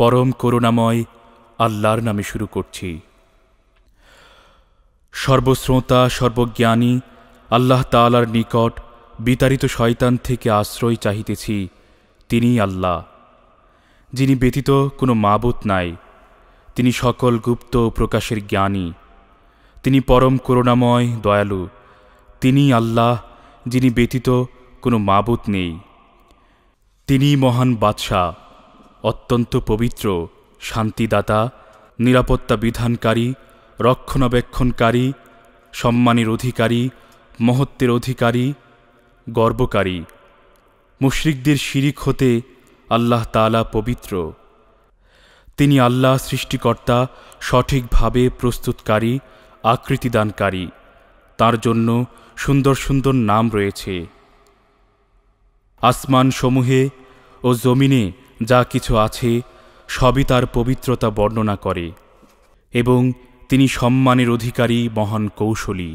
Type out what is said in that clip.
পরম করুণাময় আল্লাহর নামে শুরু করছি সর্বশ্রোতা সর্বজ্ঞানী আল্লাহ তালার নিকট বিতাড়িত শয়তান থেকে আশ্রয় চাহিতেছি তিনিই আল্লাহ যিনি ব্যতীত কোনো মাবুত নাই তিনি সকল গুপ্ত প্রকাশের জ্ঞানী তিনি পরম করুণাময় দয়ালু তিনি আল্লাহ যিনি ব্যতীত কোনো মাবুত নেই তিনি মহান বাদশাহ অত্যন্ত পবিত্র শান্তিদাতা নিরাপত্তা বিধানকারী রক্ষণাবেক্ষণকারী সম্মানের অধিকারী মহত্বের অধিকারী গর্বকারী মুশ্রিকদের শিরিক হতে আল্লাহ তালা পবিত্র তিনি আল্লাহ সৃষ্টিকর্তা সঠিকভাবে প্রস্তুতকারী আকৃতিদানকারী তার জন্য সুন্দর সুন্দর নাম রয়েছে আসমান সমূহে ও জমিনে যা কিছু আছে সবই তার পবিত্রতা বর্ণনা করে এবং তিনি সম্মানের অধিকারী মহান কৌশলী